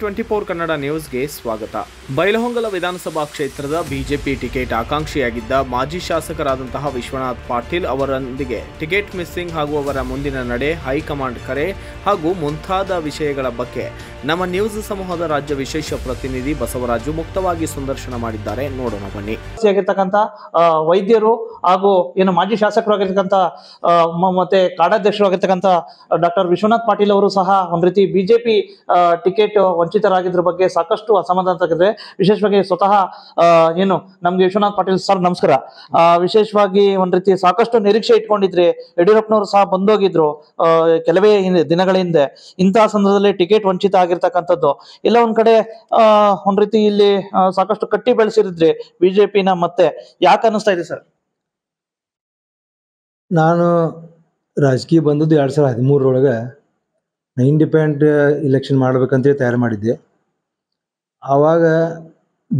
twenty four Kannada ನ್ಯೂಸ್ಗೆ ಸ್ವಾಗತ ಬೈಲಹೊಂಗಲ ವಿಧಾನಸಭಾ ಕ್ಷೇತ್ರದ ಬಿಜೆಪಿ ಟಿಕೆಟ್ ಆಕಾಂಕ್ಷಿಯಾಗಿದ್ದ ಮಾಜಿ ಶಾಸಕರಾದಂತಹ ವಿಶ್ವನಾಥ್ ಪಾಟೀಲ್ ಅವರೊಂದಿಗೆ ಟಿಕೆಟ್ ಮಿಸ್ಸಿಂಗ್ ಹಾಗೂ ಅವರ ಮುಂದಿನ ನಡೆ ಹೈಕಮಾಂಡ್ ಕರೆ ಹಾಗೂ ಮುಂತಾದ ವಿಷಯಗಳ ಬಗ್ಗೆ ನಮ್ಮ ನ್ಯೂಸ್ ಸಮೂಹದ ರಾಜ್ಯ ವಿಶೇಷ ಪ್ರತಿನಿಧಿ ಬಸವರಾಜು ಮುಕ್ತವಾಗಿ ಸಂದರ್ಶನ ಮಾಡಿದ್ದಾರೆ ನೋಡೋಣ ಬನ್ನಿ ವೈದ್ಯರು ಹಾಗೂ ಏನು ಮಾಜಿ ಶಾಸಕರು ಮತ್ತೆ ಕಾಡಾಧ್ಯಕ್ಷರು ಡಾಕ್ಟರ್ ವಿಶ್ವನಾಥ್ ಪಾಟೀಲ್ ಅವರು ಸಹ ಒಂದ್ ರೀತಿ ಬಿಜೆಪಿ ಟಿಕೆಟ್ ವಂಚಿತರಾಗಿದ್ರ ಬಗ್ಗೆ ಸಾಕಷ್ಟು ಅಸಮಾಧಾನ ವಿಶೇಷವಾಗಿ ಸ್ವತಃ ಏನು ನಮ್ಗೆ ವಿಶ್ವನಾಥ್ ಪಾಟೀಲ್ ಸರ್ ನಮಸ್ಕಾರ ವಿಶೇಷವಾಗಿ ಒಂದ್ ರೀತಿ ಸಾಕಷ್ಟು ನಿರೀಕ್ಷೆ ಇಟ್ಕೊಂಡಿದ್ರಿ ಯಡಿಯೂರಪ್ಪನವರು ಸಹ ಬಂದೋಗಿದ್ರು ಕೆಲವೇ ದಿನಗಳ ಹಿಂದೆ ಇಂತಹ ಸಂದರ್ಭದಲ್ಲಿ ಟಿಕೆಟ್ ವಂಚಿತ ಆಗಿರ್ತಕ್ಕಂಥದ್ದು ಇಲ್ಲ ಒಂದ್ ಕಡೆ ಒಂದ್ ರೀತಿ ಇಲ್ಲಿ ಸಾಕಷ್ಟು ಕಟ್ಟಿ ಬೆಳೆಸಿರಿದ್ರಿ ಬಿಜೆಪಿನ ಮತ್ತೆ ಯಾಕೆ ಅನ್ನಿಸ್ತಾ ಇದೆ ಸರ್ ನಾನು ರಾಜಕೀಯ ಬಂದದ್ದು ಎರಡ್ ಸಾವಿರದ ಹದಿಮೂರರೊಳಗೆ ಇಂಡಿಪೆಂಡೆಂಟ್ ಇಲೆಕ್ಷನ್ ಮಾಡಬೇಕಂತೇಳಿ ತಯಾರು ಮಾಡಿದ್ದೆ ಆವಾಗ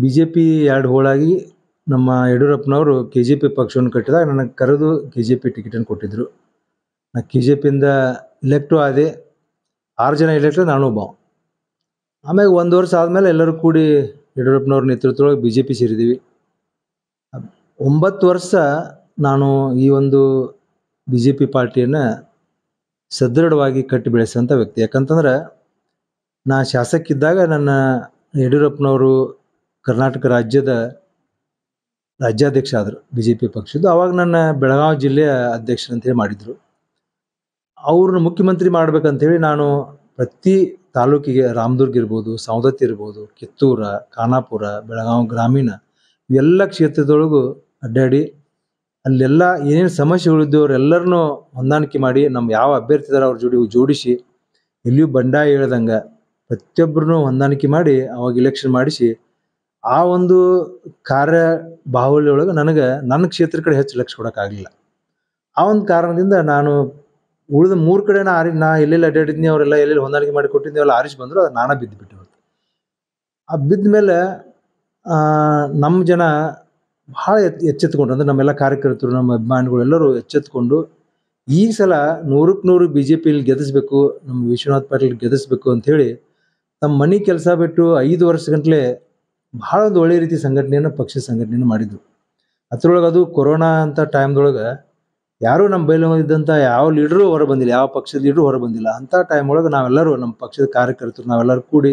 ಬಿ ಜೆ ಪಿ ಎರಡು ಹೋಳಾಗಿ ನಮ್ಮ ಯಡಿಯೂರಪ್ಪನವರು ಕೆ ಜೆ ಪಿ ಪಕ್ಷವನ್ನು ಕಟ್ಟಿದಾಗ ನನಗೆ ಕರೆದು ಕೆ ಜೆ ಪಿ ಟಿಕೆಟನ್ನು ಕೊಟ್ಟಿದ್ದರು ನಾ ಕೆ ಜೆ ಪಿಯಿಂದ ಇಲೆಕ್ಟು ಆದೆ ಆರು ಜನ ಇಲೆಕ್ಟ್ರೆ ನಾನು ಒಬ್ಬ ಆಮ್ಯಾಗ ಒಂದು ವರ್ಷ ಆದಮೇಲೆ ಎಲ್ಲರೂ ಕೂಡಿ ಯಡಿಯೂರಪ್ಪನವ್ರ ನೇತೃತ್ವದೊಳಗೆ ಬಿ ಜೆ ಪಿ ಸೇರಿದ್ದೀವಿ ಒಂಬತ್ತು ವರ್ಷ ನಾನು ಈ ಒಂದು ಬಿ ಜೆ ಪಿ ಪಾರ್ಟಿಯನ್ನು ಸದೃಢವಾಗಿ ಕಟ್ಟಿ ಬೆಳೆಸುವಂಥ ವ್ಯಕ್ತಿ ಯಾಕಂತಂದ್ರೆ ನಾ ಶಾಸಕಿದ್ದಾಗ ನನ್ನ ಯಡಿಯೂರಪ್ಪನವರು ಕರ್ನಾಟಕ ರಾಜ್ಯದ ರಾಜ್ಯಾಧ್ಯಕ್ಷ ಆದರು ಬಿ ಜೆ ಪಿ ಪಕ್ಷದ್ದು ಆವಾಗ ನನ್ನ ಬೆಳಗಾವಿ ಜಿಲ್ಲೆಯ ಅಧ್ಯಕ್ಷರಂತೇಳಿ ಮಾಡಿದರು ಅವ್ರನ್ನ ಮುಖ್ಯಮಂತ್ರಿ ಮಾಡ್ಬೇಕಂತೇಳಿ ನಾನು ಪ್ರತಿ ತಾಲೂಕಿಗೆ ರಾಮದುರ್ಗ ಇರ್ಬೋದು ಸೌದತ್ತಿ ಇರ್ಬೋದು ಕಿತ್ತೂರ ಖಾನಾಪುರ ಬೆಳಗಾವಿ ಗ್ರಾಮೀಣ ಎಲ್ಲ ಕ್ಷೇತ್ರದೊಳಗೂ ಅಡ್ಡಾಡಿ ಅಲ್ಲೆಲ್ಲ ಏನೇನು ಸಮಸ್ಯೆಗಳಿದ್ದು ಅವರೆಲ್ಲರನ್ನೂ ಹೊಂದಾಣಿಕೆ ಮಾಡಿ ನಮ್ಮ ಯಾವ ಅಭ್ಯರ್ಥಿ ಇದ್ದಾರೆ ಅವ್ರ ಜೋಡಿ ಜೋಡಿಸಿ ಎಲ್ಲಿಯೂ ಬಂಡಾಯ ಹೇಳ್ದಂಗೆ ಪ್ರತಿಯೊಬ್ಬರನ್ನೂ ಹೊಂದಾಣಿಕೆ ಮಾಡಿ ಅವಾಗ ಇಲೆಕ್ಷನ್ ಮಾಡಿಸಿ ಆ ಒಂದು ಕಾರ್ಯ ಬಾಹುಲ್ಯೊಳಗೆ ನನಗೆ ನನ್ನ ಕ್ಷೇತ್ರ ಕಡೆ ಹೆಚ್ಚು ಲಕ್ಷ ಕೊಡೋಕ್ಕಾಗಲಿಲ್ಲ ಆ ಒಂದು ಕಾರಣದಿಂದ ನಾನು ಉಳಿದ ಮೂರು ಕಡೆ ನಾ ಆರಿ ನಾ ಎಲ್ಲೆಲ್ಲಿ ಅಡ್ಡಾಡಿದ್ನಿ ಅವರೆಲ್ಲ ಎಲ್ಲೆಲ್ಲಿ ಹೊಂದಾಣಿಕೆ ಮಾಡಿ ಕೊಟ್ಟಿದ್ದೀನಿ ಅವೆಲ್ಲ ಆರಿಸಿ ಬಂದರು ಅದು ನಾನೇ ಬಿದ್ದು ಆ ಬಿದ್ದ ಮೇಲೆ ನಮ್ಮ ಜನ ಭಾಳ ಎತ್ ಎಚ್ಚೆತ್ಕೊಂಡು ಅಂದರೆ ನಮ್ಮೆಲ್ಲ ಕಾರ್ಯಕರ್ತರು ನಮ್ಮ ಅಭಿಮಾನಿಗಳು ಎಲ್ಲರೂ ಎಚ್ಚೆತ್ಕೊಂಡು ಈ ಸಲ ನೂರಕ್ಕೆ ನೂರು ಬಿ ಜೆ ಪಿಲಿ ಗೆದ್ದಿಸ್ಬೇಕು ನಮ್ಮ ವಿಶ್ವನಾಥ್ ಪಾಟೀಲ್ ಅಂತ ಅಂಥೇಳಿ ನಮ್ಮ ಮನೆ ಕೆಲಸ ಬಿಟ್ಟು ಐದು ವರ್ಷ ಗಂಟಲೆ ಭಾಳ ಒಂದು ಒಳ್ಳೆಯ ರೀತಿ ಸಂಘಟನೆಯನ್ನು ಪಕ್ಷ ಸಂಘಟನೆಯನ್ನು ಮಾಡಿದ್ರು ಅದರೊಳಗೆ ಅದು ಕೊರೋನಾ ಅಂತ ಟೈಮ್ದೊಳಗೆ ಯಾರೂ ನಮ್ಮ ಬೈಲ ಇದ್ದಂತ ಯಾವ ಲೀಡ್ರು ಹೊರ ಬಂದಿಲ್ಲ ಯಾವ ಪಕ್ಷದ ಲೀಡ್ರೂ ಹೊರ ಬಂದಿಲ್ಲ ಅಂಥ ಟೈಮ್ ಒಳಗೆ ನಾವೆಲ್ಲರೂ ನಮ್ಮ ಪಕ್ಷದ ಕಾರ್ಯಕರ್ತರು ನಾವೆಲ್ಲರೂ ಕೂಡಿ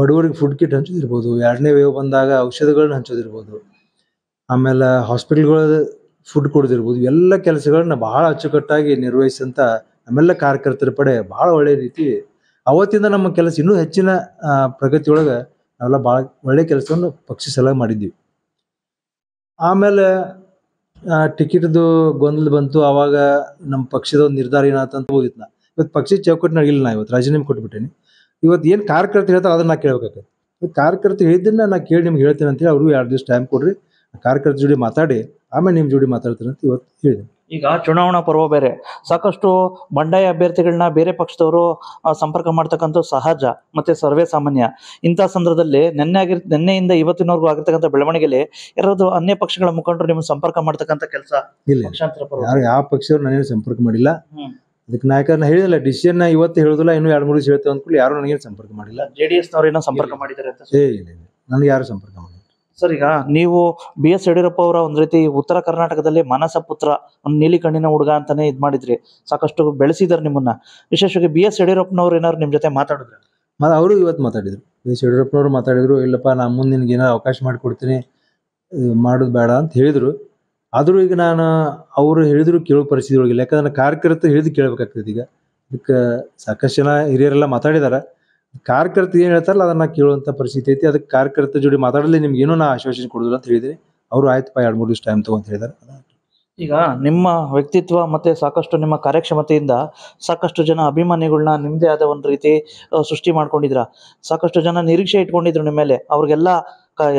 ಬಡವರಿಗೆ ಫುಡ್ ಕಿಟ್ ಹಂಚೋದಿರ್ಬೋದು ಎರಡನೇ ವೇವ್ ಬಂದಾಗ ಔಷಧಗಳನ್ನ ಹಂಚೋದಿರ್ಬೋದು ಆಮೇಲೆ ಹಾಸ್ಪಿಟಲ್ಗಳ ಫುಡ್ ಕೊಡದಿರ್ಬೋದು ಎಲ್ಲ ಕೆಲಸಗಳನ್ನ ಬಹಳ ಅಚ್ಚುಕಟ್ಟಾಗಿ ನಿರ್ವಹಿಸಂಥ ನಮ್ಮೆಲ್ಲ ಕಾರ್ಯಕರ್ತರ ಪಡೆ ಭಾಳ ಒಳ್ಳೆ ರೀತಿ ಅವತ್ತಿಂದ ನಮ್ಮ ಕೆಲಸ ಇನ್ನೂ ಹೆಚ್ಚಿನ ಪ್ರಗತಿಯೊಳಗೆ ನಾವೆಲ್ಲ ಭಾಳ ಒಳ್ಳೆ ಕೆಲಸವನ್ನು ಪಕ್ಷಿ ಸಲಹೆ ಮಾಡಿದ್ವಿ ಆಮೇಲೆ ಟಿಕೆಟ್ದು ಗೊಂದಲ ಬಂತು ಆವಾಗ ನಮ್ಮ ಪಕ್ಷದ ಒಂದು ನಿರ್ಧಾರ ಅಂತ ಹೋಗಿತ್ತು ನಾ ಇವತ್ತು ಪಕ್ಷಿ ಚೌಕಟ್ಟಿನ ಇಲ್ಲ ನಾ ಇವತ್ತು ರಾಜೀನಾಮೆ ಕೊಟ್ಬಿಟ್ಟೇನೆ ಇವತ್ತು ಏನು ಕಾರ್ಯಕರ್ತರು ಹೇಳ್ತಾರೆ ಅದನ್ನ ನಾ ಕೇಳಬೇಕಾಗತ್ತೆ ಕಾರ್ಯಕರ್ತರು ಹೇಳಿದ್ದನ್ನ ನಾ ಕೇಳಿ ನಿಮ್ಗೆ ಹೇಳ್ತೀನಿ ಅಂತೇಳಿ ಅವ್ರಿಗೂ ಎರಡು ದಿವಸ ಟೈಮ್ ಕೊಡ್ರಿ ಕಾರ್ಯಕರ್ತರ ಜೋಡಿ ಮಾತಾಡಿ ಆಮೇಲೆ ನಿಮ್ಮ ಜೋಡಿ ಮಾತಾಡ್ತೀನಿ ಅಂತ ಇವತ್ತು ಹೇಳಿದೆ ಈಗ ಚುನಾವಣಾ ಪರ್ವ ಬೇರೆ ಸಾಕಷ್ಟು ಬಂಡಾಯ ಅಭ್ಯರ್ಥಿಗಳನ್ನ ಬೇರೆ ಪಕ್ಷದವರು ಸಂಪರ್ಕ ಮಾಡ್ತಕ್ಕಂಥ ಸಹಜ ಮತ್ತೆ ಸರ್ವೇ ಸಾಮಾನ್ಯ ಇಂಥ ಸಂದರ್ಭದಲ್ಲಿ ನಿನ್ನೆ ಆಗಿರ್ ನಿನ್ನೆಯಿಂದ ಇವತ್ತಿನವರೆಗೂ ಆಗಿರ್ತಕ್ಕಂಥ ಬೆಳವಣಿಗೆಯಲ್ಲಿ ಯಾರಾದ್ರು ಅನ್ಯ ಪಕ್ಷಗಳ ಮುಖಂಡರು ನಿಮ್ಗೆ ಸಂಪರ್ಕ ಮಾಡ್ತಕ್ಕಂಥ ಕೆಲಸ ಇಲ್ಲ ಯಾರು ಯಾವ ಪಕ್ಷದವ್ರು ನನಗೆ ಸಂಪರ್ಕ ಮಾಡಿಲ್ಲ ಅದಕ್ಕೆ ನಾಯಕರನ್ನ ಹೇಳಿದಲ್ಲ ಡಿಸಿಷನ್ ಇವತ್ತು ಹೇಳುದಿಲ್ಲ ಇನ್ನು ಎರಡು ಮೂರು ದಿವಸ ಹೇಳ್ತೇವೆ ಅಂದ್ಕೊಂಡು ಯಾರು ನನಗೇನು ಸಂಪರ್ಕ ಮಾಡಿಲ್ಲ ಜೆಡಿಎಸ್ನವ್ರು ಏನೋ ಸಂಪರ್ಕ ಮಾಡಿದ್ದಾರೆ ಅಂತ ಹೇಳಿ ನನಗೆ ಯಾರು ಸಂಪರ್ಕ ಮಾಡಿಲ್ಲ ಸರ್ ಈಗ ನೀವು ಬಿ ಎಸ್ ಯಡಿಯೂರಪ್ಪ ಅವರ ಒಂದ್ ರೀತಿ ಉತ್ತರ ಕರ್ನಾಟಕದಲ್ಲಿ ಮನಸ ಪುತ್ರ ಒಂದು ನೀಲಿ ಕಣ್ಣಿನ ಹುಡುಗ ಅಂತಾನೆ ಇದ್ ಮಾಡಿದ್ರಿ ಸಾಕಷ್ಟು ಬೆಳೆಸಿದಾರೆ ನಿಮ್ಮನ್ನ ವಿಶೇಷವಾಗಿ ಬಿ ಎಸ್ ಯಡಿಯೂರಪ್ಪನವ್ರು ಏನಾದ್ರು ನಿಮ್ ಜೊತೆ ಮಾತಾಡಿದ್ರು ಅವರು ಇವತ್ತು ಮಾತಾಡಿದ್ರು ಬಿ ಎಸ್ ಯಡಿಯೂರಪ್ಪನವರು ಮಾತಾಡಿದ್ರು ಇಲ್ಲಪ್ಪ ನಾ ಮುಂದಿನ ಏನಾದ್ರು ಅವಕಾಶ ಮಾಡಿಕೊಡ್ತೀನಿ ಮಾಡೋದು ಬೇಡ ಅಂತ ಹೇಳಿದ್ರು ಆದರೂ ಈಗ ನಾನು ಅವರು ಹೇಳಿದ್ರು ಕೇಳುವ ಪರಿಸ್ಥಿತಿ ಒಳಗಿಲ್ಲ ಯಾಕಂದ್ರೆ ಕಾರ್ಯಕರ್ತ ಹೇಳಿದ್ ಕೇಳಬೇಕಾಗ್ತದೆ ಈಗ ಅದಕ್ಕೆ ಸಾಕಷ್ಟು ಜನ ಹಿರಿಯರೆಲ್ಲ ಮಾತಾಡಿದ್ದಾರೆ ಕಾರ್ಯಕರ್ತ ಏನು ಹೇಳ್ತಾರಲ್ಲ ಅದನ್ನ ಕೇಳುವಂತ ಪರಿಸ್ಥಿತಿ ಐತಿ ಅದಕ್ಕೆ ಕಾರ್ಯಕರ್ತ ಜೋಡಿ ಮಾತಾಡಲಿ ನಿಮ್ಗೆ ಏನೂ ನಾ ಆಶ್ವಾಸನೆ ಕೊಡೋದಿಲ್ಲ ಅಂತ ಹೇಳಿದ್ರಿ ಅವರು ಆಯ್ತಪ್ಪ ಎರಡು ಮೂರು ದಿವಸ ಟೈಮ್ ತಗೊಂತ ಹೇಳಿದಾರೆ ಈಗ ನಿಮ್ಮ ವ್ಯಕ್ತಿತ್ವ ಮತ್ತೆ ಸಾಕಷ್ಟು ನಿಮ್ಮ ಕಾರ್ಯಕ್ಷಮತೆಯಿಂದ ಸಾಕಷ್ಟು ಜನ ಅಭಿಮಾನಿಗಳನ್ನ ನಿಮ್ಮದೇ ಆದ ಒಂದು ರೀತಿ ಸೃಷ್ಟಿ ಮಾಡ್ಕೊಂಡಿದ್ರ ಸಾಕಷ್ಟು ಜನ ನಿರೀಕ್ಷೆ ಇಟ್ಕೊಂಡಿದ್ರು ನಿಮ್ಮ ಮೇಲೆ ಅವ್ರಿಗೆಲ್ಲ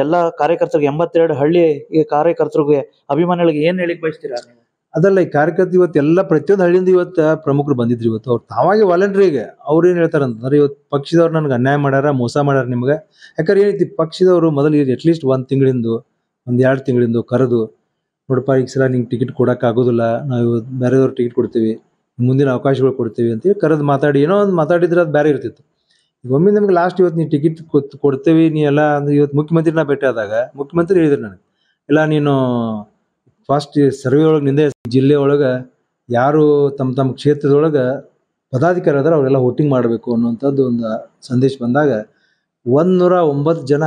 ಎಲ್ಲಾ ಕಾರ್ಯಕರ್ತರಿಗೆ ಎಂಬತ್ತೆರಡು ಹಳ್ಳಿ ಈ ಕಾರ್ಯಕರ್ತರಿಗೆ ಅಭಿಮಾನಿಗಳಿಗೆ ಏನು ಹೇಳಿ ಬಯಸ್ತೀರಾ ನೀವು ಅದಲ್ಲ ಈ ಕಾರ್ಯಕರ್ತ ಇವತ್ತು ಎಲ್ಲ ಪ್ರತಿಯೊಂದು ಹಳ್ಳಿಯಿಂದ ಇವತ್ತು ಪ್ರಮುಖರು ಬಂದಿದ್ರು ಇವತ್ತು ಅವ್ರು ತಾವಾಗೆ ಈಗ ಅವ್ರು ಏನು ಹೇಳ್ತಾರೆ ಅಂತಂದ್ರೆ ಇವತ್ತು ಪಕ್ಷದವ್ರು ನನಗೆ ಅನ್ಯಾಯ ಮಾಡ್ಯಾರ ಮೋಸ ಮಾಡ್ಯಾರ ನಿಮಗೆ ಯಾಕಂದ್ರೆ ಏನೈತಿ ಪಕ್ಷದವರು ಮೊದಲು ಅಟ್ಲೀಸ್ಟ್ ಒಂದು ತಿಂಗಳಿಂದು ಒಂದು ಎರಡು ತಿಂಗಳಿಂದ ಕರೆದು ನೋಡಪ್ಪ ಈಗ ಸಲ ನಿಂಗೆ ಟಿಕೆಟ್ ಕೊಡೋಕ್ಕಾಗೋದಿಲ್ಲ ನಾವು ಬೇರೆದವ್ರು ಟಿಕೆಟ್ ಕೊಡ್ತೀವಿ ಮುಂದಿನ ಅವಕಾಶಗಳು ಕೊಡ್ತೀವಿ ಅಂತೇಳಿ ಕರೆದು ಮಾತಾಡಿ ಏನೋ ಒಂದು ಮಾತಾಡಿದ್ರೆ ಅದು ಬೇರೆ ಇರ್ತಿತ್ತು ಒಮ್ಮೆ ನಮ್ಗೆ ಲಾಸ್ಟ್ ಇವತ್ತು ನೀವು ಟಿಕೆಟ್ ಕೊಡ್ತೀವಿ ನೀ ಎಲ್ಲ ಇವತ್ತು ಮುಖ್ಯಮಂತ್ರಿನ ಭೇಟಿ ಆದಾಗ ಮುಖ್ಯಮಂತ್ರಿ ಹೇಳಿದ್ರು ನನಗೆ ಇಲ್ಲ ನೀನು ಫಸ್ಟ್ ಸರ್ವೆ ಒಳಗೆ ನಿಂದೆ ಜಿಲ್ಲೆ ಒಳಗೆ ಯಾರು ತಮ್ಮ ತಮ್ಮ ಕ್ಷೇತ್ರದೊಳಗೆ ಪದಾಧಿಕಾರಿ ಆದರೆ ಅವರೆಲ್ಲ ವೋಟಿಂಗ್ ಮಾಡಬೇಕು ಅನ್ನುವಂಥದ್ದು ಒಂದು ಸಂದೇಶ ಬಂದಾಗ ಒಂದು ಒಂಬತ್ತು ಜನ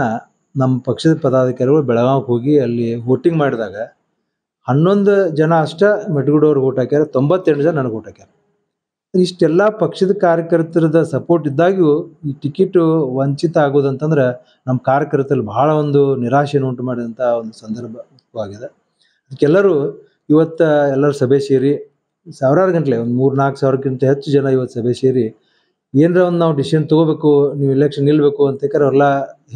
ನಮ್ಮ ಪಕ್ಷದ ಪದಾಧಿಕಾರಿಗಳು ಬೆಳಗಾವಿಗೆ ಹೋಗಿ ಅಲ್ಲಿ ವೋಟಿಂಗ್ ಮಾಡಿದಾಗ ಹನ್ನೊಂದು ಜನ ಅಷ್ಟೇ ಮೆಟ್ಗುಡವ್ರಿಗೆ ಓಟ್ ಹಾಕ್ಯಾರ ತೊಂಬತ್ತೆರಡು ಜನ ನನಗೆ ಓಟ್ ಹಾಕ್ಯಾರ ಇಷ್ಟೆಲ್ಲ ಪಕ್ಷದ ಕಾರ್ಯಕರ್ತರದ ಸಪೋರ್ಟ್ ಇದ್ದಾಗ್ಯೂ ಈ ಟಿಕೆಟು ವಂಚಿತ ಆಗೋದಂತಂದ್ರೆ ನಮ್ಮ ಕಾರ್ಯಕರ್ತರಲ್ಲಿ ಬಹಳ ಒಂದು ನಿರಾಶೆಯನ್ನು ಉಂಟು ಮಾಡಿದಂಥ ಒಂದು ಸಂದರ್ಭವಾಗಿದೆ ಅದಕ್ಕೆಲ್ಲರೂ ಇವತ್ತು ಎಲ್ಲರೂ ಸಭೆ ಸೇರಿ ಸಾವಿರಾರು ಗಂಟಲೆ ಒಂದು ಮೂರು ನಾಲ್ಕು ಸಾವಿರಕ್ಕಿಂತ ಹೆಚ್ಚು ಜನ ಇವತ್ತು ಸಭೆ ಸೇರಿ ಏನರ ಒಂದು ನಾವು ಡಿಸಿಷನ್ ತೊಗೋಬೇಕು ನೀವು ಎಲೆಕ್ಷನ್ ನಿಲ್ಲಬೇಕು ಅಂತ ಅವ್ರೆಲ್ಲ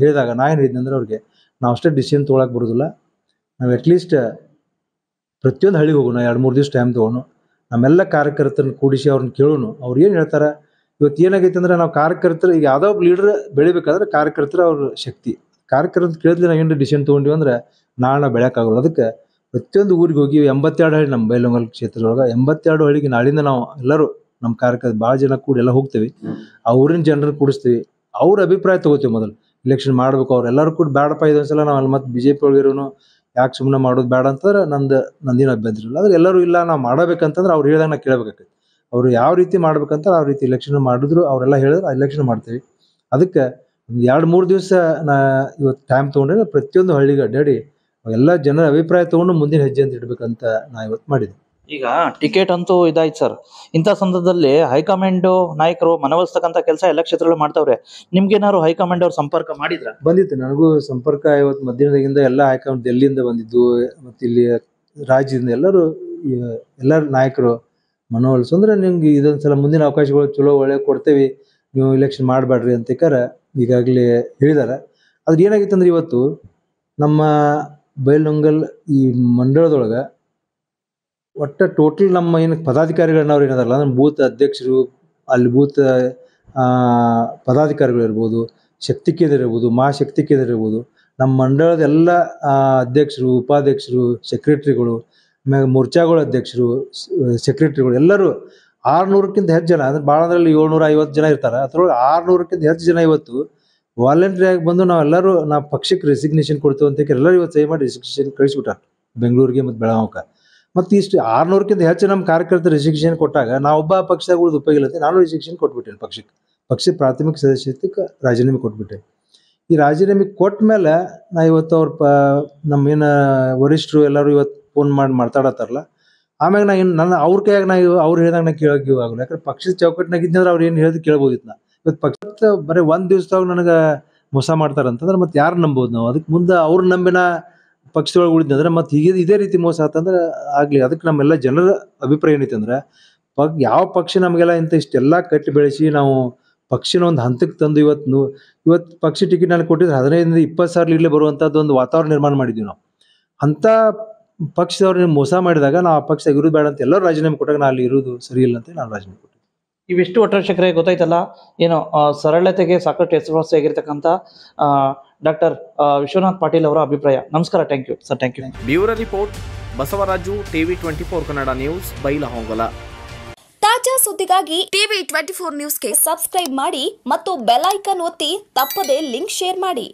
ಹೇಳಿದಾಗ ನಾ ಏನು ಅಂದ್ರೆ ಅವ್ರಿಗೆ ನಾವು ಅಷ್ಟೇ ಡಿಸಿಷನ್ ತೊಗೊಳಕ್ಕೆ ಬರೋದಿಲ್ಲ ನಾವು ಅಟ್ಲೀಸ್ಟ್ ಪ್ರತಿಯೊಂದು ಹಳ್ಳಿಗೆ ಹೋಗೋಣ ಎರಡು ಮೂರು ದಿವಸ ಟೈಮ್ ತೊಗೊಂಡು ನಮ್ಮೆಲ್ಲ ಕಾರ್ಯಕರ್ತರನ್ನ ಕೂಡಿಸಿ ಅವ್ರನ್ನ ಕೇಳೋಣ ಅವ್ರು ಏನು ಹೇಳ್ತಾರೆ ಇವತ್ತು ಏನಾಗೈತೆ ಅಂದ್ರೆ ನಾವು ಕಾರ್ಯಕರ್ತರು ಈಗ ಯಾವುದೋ ಒಬ್ಬ ಲೀಡ್ರ್ ಬೆಳಿಬೇಕಾದ್ರೆ ಕಾರ್ಯಕರ್ತರ ಅವ್ರ ಶಕ್ತಿ ಕಾರ್ಯಕರ್ತರು ಕೇಳಿದ್ರೆ ನಾವು ಏನು ಡಿಸಿಷನ್ ತೊಗೊಂಡಿವಿ ಅಂದ್ರೆ ನಾಳೆ ನಾವು ಬೆಳೆಯೋಕ್ಕಾಗಲ್ಲ ಅದಕ್ಕೆ ಪ್ರತಿಯೊಂದು ಊರಿಗೆ ಹೋಗಿ ಎಂಬತ್ತೆರಡು ಹಳ್ಳಿ ನಮ್ಮ ಬೈಲಂಗಲ್ ಕ್ಷೇತ್ರದೊಳಗೆ ಎಂಬತ್ತೆರಡು ಹಳ್ಳಿಗೆ ನಾಳಿಂದ ನಾವು ಎಲ್ಲರೂ ನಮ್ಮ ಕಾರ್ಯಕರ್ತ ಭಾಳ ಜನ ಕೂಡ ಎಲ್ಲ ಹೋಗ್ತೀವಿ ಆ ಊರಿನ ಜನರನ್ನು ಕೂಡಿಸ್ತೀವಿ ಅವ್ರ ಅಭಿಪ್ರಾಯ ತಗೋತೀವಿ ಮೊದಲು ಇಲೆಕ್ಷನ್ ಮಾಡಬೇಕು ಅವ್ರು ಎಲ್ಲರೂ ಕೂಡ ಬೇಡಪ್ಪ ಇದೊಂದ್ಸಲ ನಾವು ಅಲ್ಲಿ ಮತ್ತೆ ಬಿ ಜೆ ಪಿ ಒಳಗಿರೋನು ಯಾಕೆ ಸುಮ್ಮನೆ ಮಾಡೋದು ಬೇಡ ಅಂತಂದ್ರೆ ನಂದು ನಂದಿನ ಅಭ್ಯಂತರ ಇಲ್ಲ ಆದರೆ ಎಲ್ಲರೂ ಇಲ್ಲ ನಾವು ಮಾಡಬೇಕಂತಂದ್ರೆ ಅವ್ರು ಹೇಳಿದಾಗ ನಾವು ಕೇಳಬೇಕಾಗ್ತದೆ ಅವರು ಯಾವ ರೀತಿ ಮಾಡ್ಬೇಕಂತ ಆ ರೀತಿ ಇಲೆಕ್ಷನ್ ಮಾಡಿದ್ರು ಅವರೆಲ್ಲ ಹೇಳಿದ್ರು ಇಲೆಕ್ಷನ್ ಮಾಡ್ತೀವಿ ಅದಕ್ಕೆ ಒಂದು ಎರಡು ಮೂರು ದಿವಸ ನಾ ಇವತ್ತು ಟೈಮ್ ತೊಗೊಂಡ್ರೆ ಪ್ರತಿಯೊಂದು ಹಳ್ಳಿಗೆ ಅಡ್ಡಾಡಿ ಎಲ್ಲ ಜನರ ಅಭಿಪ್ರಾಯ ತಗೊಂಡು ಮುಂದಿನ ಹೆಜ್ಜೆ ಅಂತ ಇಡ್ಬೇಕಂತ ನಾ ಇವತ್ತು ಮಾಡಿದ್ದೆ ಈಗ ಟಿಕೆಟ್ ಅಂತೂ ಇದಾಯ್ತು ಸರ್ ಇಂಥ ಸಂದರ್ಭದಲ್ಲಿ ಹೈಕಮಾಂಡ್ ನಾಯಕರು ಮನವೊಲಿಸ್ತಕ್ಕಂಥ ಕೆಲಸ ಎಲ್ಲ ಕ್ಷೇತ್ರಗಳು ಮಾಡ್ತಾವ್ರೆ ನಿಮ್ಗೇನಾದ್ರು ಹೈಕಮಾಂಡ್ ಅವ್ರು ಸಂಪರ್ಕ ಮಾಡಿದ್ರ ಬಂದಿತ್ತು ನನಗೂ ಸಂಪರ್ಕ ಇವತ್ತು ಮಧ್ಯಾಹ್ನದಿಂದ ಎಲ್ಲ ಹೈಕಮಾಂಡ್ ಡೆಲ್ಲಿಯಿಂದ ಬಂದಿದ್ದು ಮತ್ತೆ ಇಲ್ಲಿ ರಾಜ್ಯದಿಂದ ಎಲ್ಲರೂ ಎಲ್ಲರ ನಾಯಕರು ಮನವೊಲಿಸು ಅಂದ್ರೆ ನಿಮ್ಗೆ ಇದೊಂದ್ಸಲ ಮುಂದಿನ ಅವಕಾಶಗಳು ಚಲೋ ಒಳ್ಳೆ ಕೊಡ್ತೇವೆ ನೀವು ಇಲೆಕ್ಷನ್ ಮಾಡಬೇಡ್ರಿ ಅಂತ ಈಗಾಗಲೇ ಹೇಳಿದಾರೆ ಆದ್ರೆ ಏನಾಗಿತ್ತಂದ್ರೆ ಅಂದ್ರೆ ಇವತ್ತು ನಮ್ಮ ಬೈಲಹೊಂಗಲ್ ಈ ಮಂಡಲದೊಳಗೆ ಒಟ್ಟು ಟೋಟಲ್ ನಮ್ಮ ಏನು ಪದಾಧಿಕಾರಿಗಳನ್ನ ಅವ್ರು ಏನದಲ್ಲ ಅಂದ್ರೆ ಬೂತ್ ಅಧ್ಯಕ್ಷರು ಅಲ್ಲಿ ಬೂತ್ ಪದಾಧಿಕಾರಿಗಳು ಇರ್ಬೋದು ಶಕ್ತಿ ಕೇಂದ್ರ ಇರ್ಬೋದು ಮಹಾಶಕ್ತಿ ಕೇಂದ್ರ ಇರ್ಬೋದು ನಮ್ಮ ಮಂಡಳದ ಎಲ್ಲ ಅಧ್ಯಕ್ಷರು ಉಪಾಧ್ಯಕ್ಷರು ಸೆಕ್ರೆಟ್ರಿಗಳು ಆಮೇಲೆ ಮೋರ್ಚಾಗಳ ಅಧ್ಯಕ್ಷರು ಸೆಕ್ರೆಟ್ರಿಗಳು ಎಲ್ಲರೂ ಆರುನೂರಕ್ಕಿಂತ ಹೆಚ್ಚು ಜನ ಅಂದ್ರೆ ಭಾಳ ಅಂದ್ರೆ ಏಳ್ನೂರ ಐವತ್ತು ಜನ ಇರ್ತಾರೆ ಅದ್ರೊಳಗೆ ಆರುನೂರಕ್ಕಿಂತ ಹೆಚ್ಚು ಜನ ಇವತ್ತು ಆಗಿ ಬಂದು ನಾವೆಲ್ಲರೂ ನಾವು ಪಕ್ಷಕ್ಕೆ ರೆಸಿಗ್ನೇಷನ್ ಕೊಡ್ತೇವೆ ಅಂತ ಎಲ್ಲರೂ ಇವತ್ತು ಸಹಿ ಮಾಡಿ ರೆಸಿಗ್ನೇಷನ್ ಕಳಿಸ್ಬಿಟ್ಟ ಬೆಂಗಳೂರಿಗೆ ಮತ್ತು ಬೆಳಗಾವಕ್ಕೆ ಮತ್ತು ಇಷ್ಟು ಆರ್ನೂರಕ್ಕಿಂತ ಹೆಚ್ಚು ನಮ್ಮ ಕಾರ್ಯಕರ್ತರು ರೆಸಿಗ್ನೇಷನ್ ಕೊಟ್ಟಾಗ ನಾವು ಒಬ್ಬ ಪಕ್ಷದಾಗ ಉಳಿದು ಉಪಯೋಗ ಇಲ್ಲ ನಾನು ರೆಸಿಗ್ನೇಷನ್ ಕೊಟ್ಬಿಟ್ಟೇನೆ ಪಕ್ಷಕ್ಕೆ ಪಕ್ಷ ಪ್ರಾಥಮಿಕ ಸದಸ್ಯತ್ವಕ್ಕೆ ರಾಜೀನಾಮೆ ಕೊಟ್ಬಿಟ್ಟೆ ಈ ರಾಜೀನಾಮೆ ಕೊಟ್ಟ ಮೇಲೆ ನಾ ಇವತ್ತು ಅವ್ರ ಪ ನಮ್ಮೇನು ವರಿಷ್ಠರು ಎಲ್ಲರೂ ಇವತ್ತು ಫೋನ್ ಮಾಡಿ ಮಾತಾಡತ್ತಾರಲ್ಲ ಆಮ್ಯಾಗ ನಾ ಏನು ನನ್ನ ಅವ್ರ ಕೈಯಾಗ ನಾ ಅವ್ರು ಹೇಳಿದಾಗ ನಾ ಕೇಳೋಕೆ ಇವಾಗಲ್ಲ ಯಾಕಂದ್ರೆ ಪಕ್ಷದ ಚೌಕಟ್ಟಿನಾಗಿದ್ದಂದ್ರೆ ಅವ್ರು ಏನು ಹೇಳೋದು ಕೇಳ್ಬೋದಿತ್ತು ನಾ ಪಕ್ಷ ಬರೀ ಒಂದ್ ದಿವಸದಾಗ ನನಗೆ ಮೋಸ ಮಾಡ್ತಾರ ಅಂತಂದ್ರೆ ಮತ್ತೆ ಯಾರು ನಂಬೋದು ನಾವು ಅದಕ್ಕೆ ಮುಂದೆ ಅವ್ರ ನಂಬಿನ ಪಕ್ಷದೊಳಗೆ ಉಳಿದಂದ್ರೆ ಮತ್ತೆ ಹೀಗೆ ಇದೇ ರೀತಿ ಮೋಸ ಆತಂದ್ರೆ ಆಗ್ಲಿ ಅದಕ್ಕೆ ನಮ್ಮೆಲ್ಲ ಜನರ ಅಭಿಪ್ರಾಯ ಏನೈತೆ ಅಂದ್ರೆ ಪಗ್ ಯಾವ ಪಕ್ಷ ನಮಗೆಲ್ಲ ಇಂಥ ಇಷ್ಟೆಲ್ಲ ಕಟ್ಟಿ ಬೆಳೆಸಿ ನಾವು ಪಕ್ಷಿನ ಒಂದು ಹಂತಕ್ಕೆ ತಂದು ಇವತ್ತು ಇವತ್ತು ಪಕ್ಷಿ ಟಿಕೆಟ್ ನಾನು ಕೊಟ್ಟಿದ್ರೆ ಹದಿನೈದರಿಂದ ಇಪ್ಪತ್ತು ಸಾವಿರ ಇಲ್ಲೇ ಬರುವಂಥದ್ದು ಒಂದು ವಾತಾವರಣ ನಿರ್ಮಾಣ ಮಾಡಿದ್ವಿ ನಾವು ಅಂತ ಪಕ್ಷದವ್ರನ್ನ ಮೋಸ ಮಾಡಿದಾಗ ನಾವು ಆ ಪಕ್ಷ ಇರೋದು ಬೇಡ ಅಂತ ಎಲ್ಲರೂ ರಾಜೀನಾಮೆ ಕೊಟ್ಟಾಗ ನಾನು ಅಲ್ಲಿ ಇರೋದು ಸರಿ ಇಲ್ಲ ಅಂತ ನಾನು ರಾಜೀನಾಮೆ ಕೊಟ್ಟೆ ಇವಿಷ್ಟು ಒಟ್ಟರೆ ಗೊತ್ತಾಯ್ತಲ್ಲ ಏನು ಸರಳತೆಗೆ ಸಾಕಷ್ಟು ಆಗಿರ್ತಕ್ಕಂಥ ಡಾಕ್ಟರ್ ವಿಶ್ವನಾಥ್ ಪಾಟೀಲ್ ಅವರ ಅಭಿಪ್ರಾಯ ನಮಸ್ಕಾರ thank you sir thank you bureau report Basavaraju TV twenty four Kannada news Bailhongal ತಾಜಾ ಸುದ್ದಿಗಾಗಿ ಟಿವಿ ಟ್ವೆಂಟಿ ಫೋರ್ ನ್ಯೂಸ್ಗೆ ಸಬ್ಸ್ಕ್ರೈಬ್ ಮಾಡಿ ಮತ್ತು ಬೆಲ್ ಐಕನ್ ಒತ್ತಿ ತಪ್ಪದೇ ಲಿಂಕ್ ಶೇರ್ ಮಾಡಿ